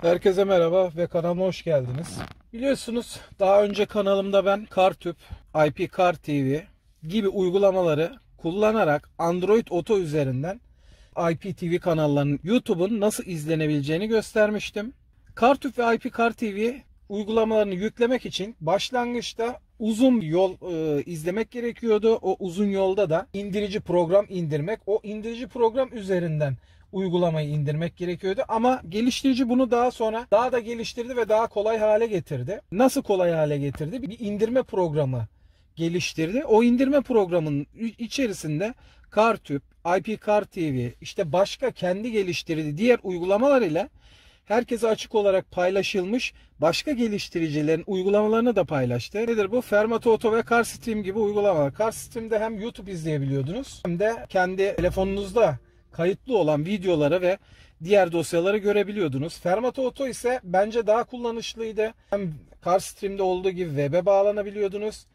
Herkese merhaba ve kanalıma hoş geldiniz. Biliyorsunuz daha önce kanalımda ben CarTüp, IP Car TV gibi uygulamaları kullanarak Android Auto üzerinden IPTV kanallarının YouTube'un nasıl izlenebileceğini göstermiştim. CarTüp ve IP Car TV uygulamalarını yüklemek için başlangıçta uzun yol e, izlemek gerekiyordu. O uzun yolda da indirici program indirmek, o indirici program üzerinden uygulamayı indirmek gerekiyordu. Ama geliştirici bunu daha sonra daha da geliştirdi ve daha kolay hale getirdi. Nasıl kolay hale getirdi? Bir indirme programı geliştirdi. O indirme programının içerisinde Kartüp, IP Car TV, işte başka kendi geliştirdiği diğer uygulamalar ile herkese açık olarak paylaşılmış başka geliştiricilerin uygulamalarını da paylaştı. Nedir bu? Fermato Auto ve CarStream gibi uygulamalar. CarStream'de hem YouTube izleyebiliyordunuz hem de kendi telefonunuzda kayıtlı olan videoları ve diğer dosyaları görebiliyordunuz. Fermat Auto ise bence daha kullanışlıydı. Hem CarStream'de olduğu gibi web'e bağlanabiliyordunuz.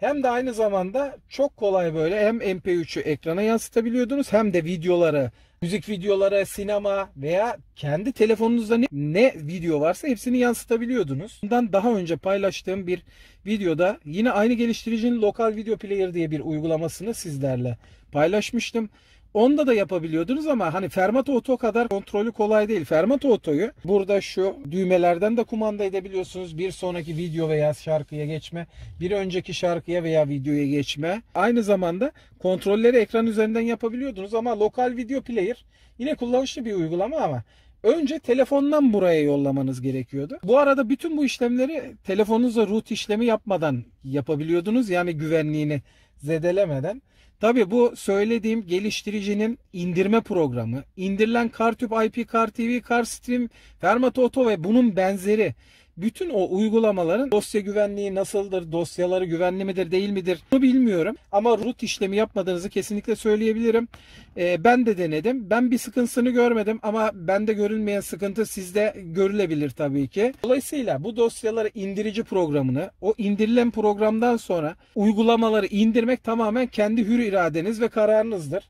Hem de aynı zamanda çok kolay böyle hem MP3'ü ekrana yansıtabiliyordunuz hem de videoları, müzik videoları, sinema veya kendi telefonunuzda ne, ne video varsa hepsini yansıtabiliyordunuz. Bundan daha önce paylaştığım bir videoda yine aynı geliştiricinin Lokal Video Player diye bir uygulamasını sizlerle paylaşmıştım. Onda da yapabiliyordunuz ama hani Fermat Oto kadar kontrolü kolay değil. Fermat Otoyu burada şu düğmelerden de kumanda edebiliyorsunuz. Bir sonraki video veya şarkıya geçme, bir önceki şarkıya veya videoya geçme. Aynı zamanda kontrolleri ekran üzerinden yapabiliyordunuz ama lokal video player yine kullanışlı bir uygulama ama Önce telefondan buraya yollamanız gerekiyordu. Bu arada bütün bu işlemleri telefonunuzla root işlemi yapmadan yapabiliyordunuz. Yani güvenliğini zedelemeden. Tabii bu söylediğim geliştiricinin indirme programı, indirilen CarTüp IP, CarTV, CarStream, Fermat Auto ve bunun benzeri bütün o uygulamaların dosya güvenliği nasıldır, dosyaları güvenli midir değil midir bunu bilmiyorum. Ama root işlemi yapmadığınızı kesinlikle söyleyebilirim. Ee, ben de denedim. Ben bir sıkıntısını görmedim ama bende görünmeyen sıkıntı sizde görülebilir tabii ki. Dolayısıyla bu dosyaları indirici programını o indirilen programdan sonra uygulamaları indirmek tamamen kendi hür iradeniz ve kararınızdır.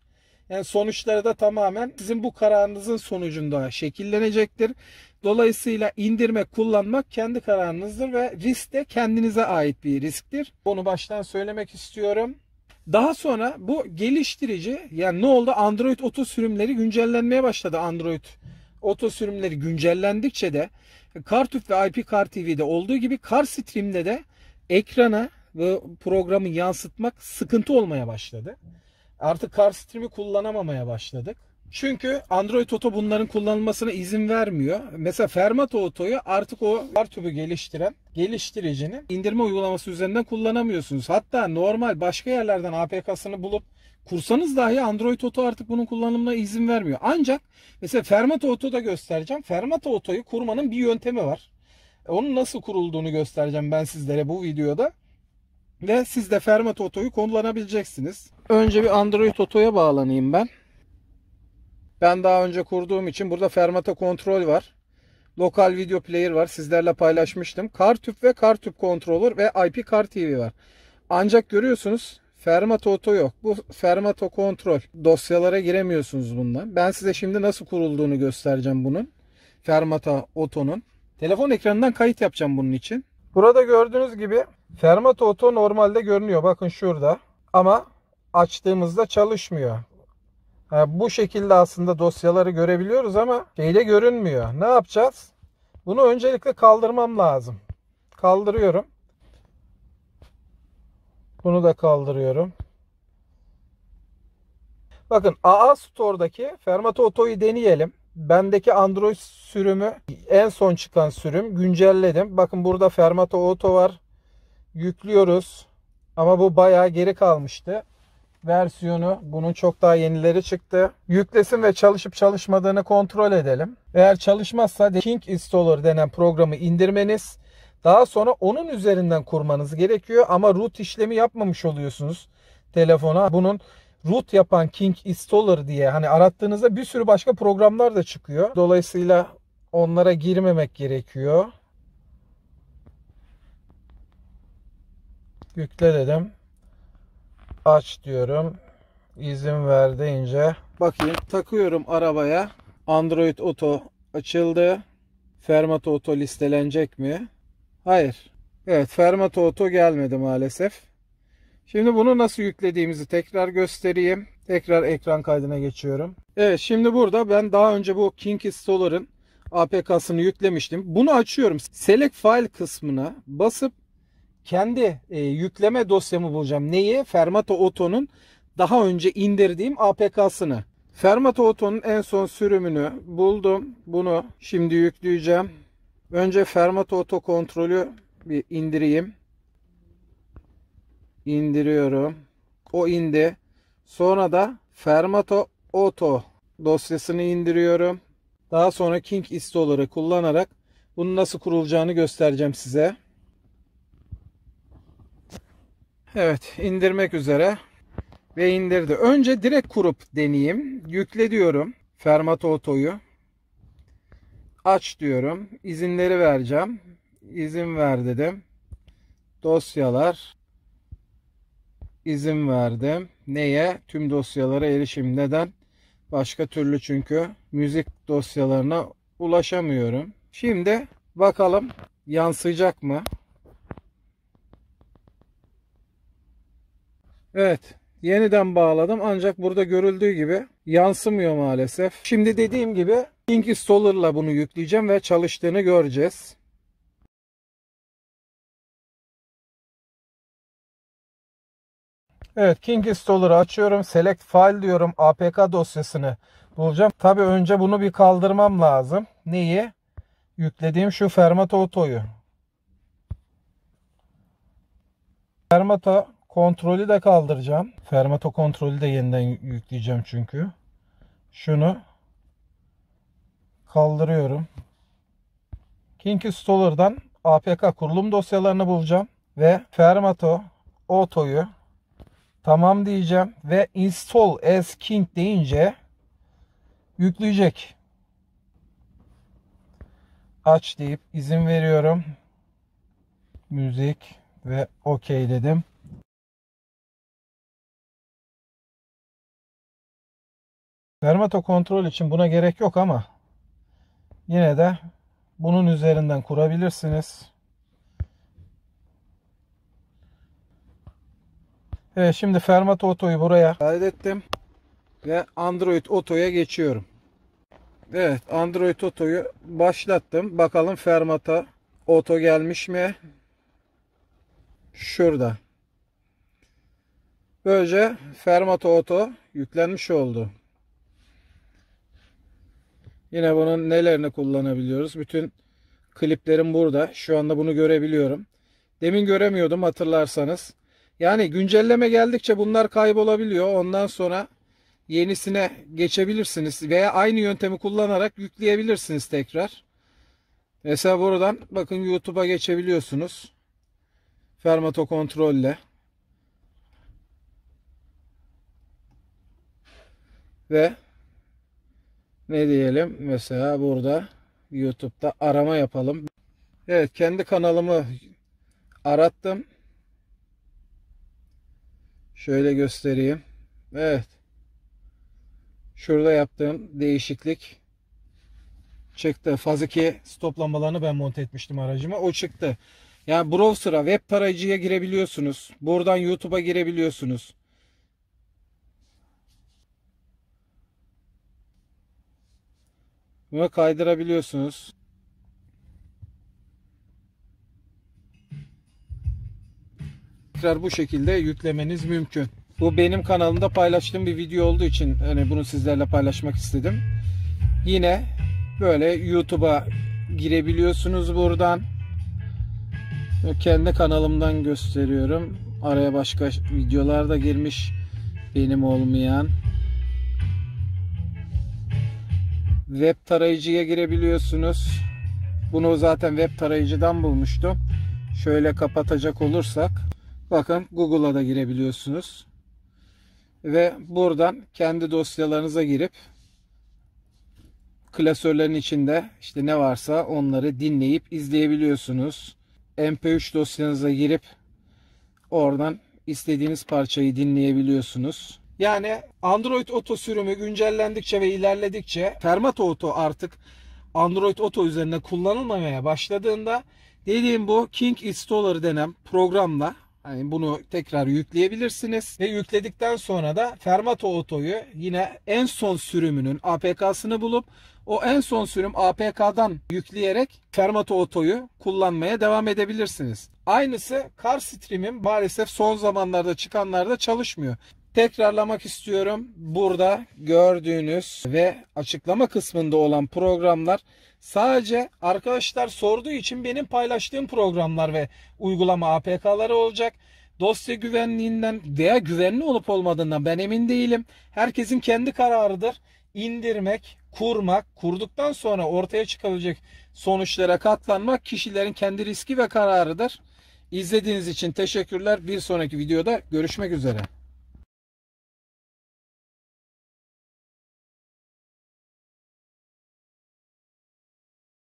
Yani sonuçları da tamamen sizin bu kararınızın sonucunda şekillenecektir. Dolayısıyla indirme kullanmak kendi kararınızdır ve risk de kendinize ait bir risktir. Onu baştan söylemek istiyorum. Daha sonra bu geliştirici yani ne oldu? Android oto sürümleri güncellenmeye başladı Android oto sürümleri güncellendikçe de CarTÜV ve IP Car TV'de olduğu gibi CarStream'de de ekrana bu programı yansıtmak sıkıntı olmaya başladı. Artık CarStream'i kullanamamaya başladık. Çünkü Android Auto bunların kullanılmasına izin vermiyor. Mesela Fermat Auto'yu artık o RTÜB'ü geliştiren geliştiricinin indirme uygulaması üzerinden kullanamıyorsunuz. Hatta normal başka yerlerden APK'sını bulup kursanız dahi Android Auto artık bunun kullanımına izin vermiyor. Ancak mesela Fermat Auto'da göstereceğim. Fermat Auto'yu kurmanın bir yöntemi var. Onun nasıl kurulduğunu göstereceğim ben sizlere bu videoda. Ve siz de Fermat Auto'yu kullanabileceksiniz. Önce bir Android Auto'ya bağlanayım ben. Ben daha önce kurduğum için burada fermata kontrol var. Lokal video player var. Sizlerle paylaşmıştım. Kartüp ve Kartüp kontrolür ve IP Kar TV var. Ancak görüyorsunuz Fermata Auto yok. Bu Fermata Kontrol dosyalara giremiyorsunuz bundan. Ben size şimdi nasıl kurulduğunu göstereceğim bunun. Fermata Auto'nun. Telefon ekranından kayıt yapacağım bunun için. Burada gördüğünüz gibi Fermata Auto normalde görünüyor. Bakın şurada. Ama açtığımızda çalışmıyor bu şekilde aslında dosyaları görebiliyoruz ama şeyde görünmüyor. Ne yapacağız? Bunu öncelikle kaldırmam lazım. Kaldırıyorum. Bunu da kaldırıyorum. Bakın AA Store'daki Fermat Oto'yu deneyelim. Bendeki Android sürümü en son çıkan sürüm güncelledim. Bakın burada Fermat Oto var. Yüklüyoruz. Ama bu bayağı geri kalmıştı versiyonu. Bunun çok daha yenileri çıktı. Yüklesin ve çalışıp çalışmadığını kontrol edelim. Eğer çalışmazsa King Installer denen programı indirmeniz daha sonra onun üzerinden kurmanız gerekiyor ama root işlemi yapmamış oluyorsunuz telefona. Bunun root yapan King Installer diye hani arattığınızda bir sürü başka programlar da çıkıyor. Dolayısıyla onlara girmemek gerekiyor. Yükle dedim aç diyorum. İzin ver deyince bakayım takıyorum arabaya. Android Auto açıldı. Fermat Auto listelenecek mi? Hayır. Evet Fermat Auto gelmedi maalesef. Şimdi bunu nasıl yüklediğimizi tekrar göstereyim. Tekrar ekran kaydına geçiyorum. Evet şimdi burada ben daha önce bu King Solar'ın APK'sını yüklemiştim. Bunu açıyorum. Select File kısmına basıp kendi e, yükleme dosyamı bulacağım. Neyi? Fermato Oto'nun daha önce indirdiğim APK'sını. Fermato Oto'nun en son sürümünü buldum. Bunu şimdi yükleyeceğim. Önce Fermato Oto kontrolü bir indireyim. İndiriyorum. O indi. Sonra da Fermato Oto dosyasını indiriyorum. Daha sonra King Installer'ı kullanarak bunun nasıl kurulacağını göstereceğim size. Evet indirmek üzere ve indirdi. Önce direkt kurup deneyeyim. Yükle diyorum Fermat Oto'yu. Aç diyorum. İzinleri vereceğim. İzin ver dedim. Dosyalar. İzin verdim. Neye? Tüm dosyalara erişim. Neden? Başka türlü çünkü müzik dosyalarına ulaşamıyorum. Şimdi bakalım yansıyacak mı? Evet yeniden bağladım ancak burada görüldüğü gibi yansımıyor maalesef. Şimdi dediğim gibi King ile bunu yükleyeceğim ve çalıştığını göreceğiz. Evet King Installer'ı açıyorum. Select File diyorum. APK dosyasını bulacağım. Tabi önce bunu bir kaldırmam lazım. Neyi? Yüklediğim şu Fermat Auto'yu. Fermat'a Kontrolü de kaldıracağım. Fermato kontrolü de yeniden yükleyeceğim çünkü. Şunu kaldırıyorum. King Installer'dan APK kurulum dosyalarını bulacağım ve Fermato Auto'yu tamam diyeceğim ve install as king deyince yükleyecek. Aç deyip izin veriyorum. Müzik ve okey dedim. Fermato kontrol için buna gerek yok ama yine de bunun üzerinden kurabilirsiniz. Evet şimdi Fermat Oto'yu buraya kaydettim ve Android Oto'ya geçiyorum. Evet Android Oto'yu başlattım. Bakalım Fermata Oto gelmiş mi? Şurada. Böylece Fermat Oto yüklenmiş oldu. Yine bunun nelerini kullanabiliyoruz? Bütün kliplerim burada. Şu anda bunu görebiliyorum. Demin göremiyordum hatırlarsanız. Yani güncelleme geldikçe bunlar kaybolabiliyor. Ondan sonra yenisine geçebilirsiniz veya aynı yöntemi kullanarak yükleyebilirsiniz tekrar. Mesela buradan bakın YouTube'a geçebiliyorsunuz. Fermato kontrolle. Ve ne diyelim mesela burada YouTube'da arama yapalım. Evet kendi kanalımı arattım. Şöyle göstereyim. Evet. Şurada yaptığım değişiklik çıktı. Faz 2 stoplamalarını ben monte etmiştim aracıma. O çıktı. Yani browser'a web tarayıcıya girebiliyorsunuz. Buradan YouTube'a girebiliyorsunuz. Bunu kaydırabiliyorsunuz. Tekrar bu şekilde yüklemeniz mümkün. Bu benim kanalımda paylaştığım bir video olduğu için hani bunu sizlerle paylaşmak istedim. Yine böyle YouTube'a girebiliyorsunuz buradan. Kendi kanalımdan gösteriyorum. Araya başka videolar da girmiş. Benim olmayan. Web tarayıcıya girebiliyorsunuz. Bunu zaten web tarayıcıdan bulmuştum. Şöyle kapatacak olursak bakın Google'a da girebiliyorsunuz. Ve buradan kendi dosyalarınıza girip klasörlerin içinde işte ne varsa onları dinleyip izleyebiliyorsunuz. MP3 dosyanıza girip oradan istediğiniz parçayı dinleyebiliyorsunuz. Yani Android Auto sürümü güncellendikçe ve ilerledikçe Fermat Oto artık Android Oto üzerinde kullanılmamaya başladığında dediğim bu King Installer denen programla Hani bunu tekrar yükleyebilirsiniz ve yükledikten sonra da Fermato Oto'yu yine en son sürümünün APK'sını bulup o en son sürüm APK'dan yükleyerek Fermato Oto'yu kullanmaya devam edebilirsiniz. Aynısı CarStream'in maalesef son zamanlarda çıkanlarda çalışmıyor. Tekrarlamak istiyorum. Burada gördüğünüz ve açıklama kısmında olan programlar sadece arkadaşlar sorduğu için benim paylaştığım programlar ve uygulama APK'ları olacak. Dosya güvenliğinden veya güvenli olup olmadığından ben emin değilim. Herkesin kendi kararıdır. İndirmek, kurmak, kurduktan sonra ortaya çıkabilecek sonuçlara katlanmak kişilerin kendi riski ve kararıdır. İzlediğiniz için teşekkürler. Bir sonraki videoda görüşmek üzere.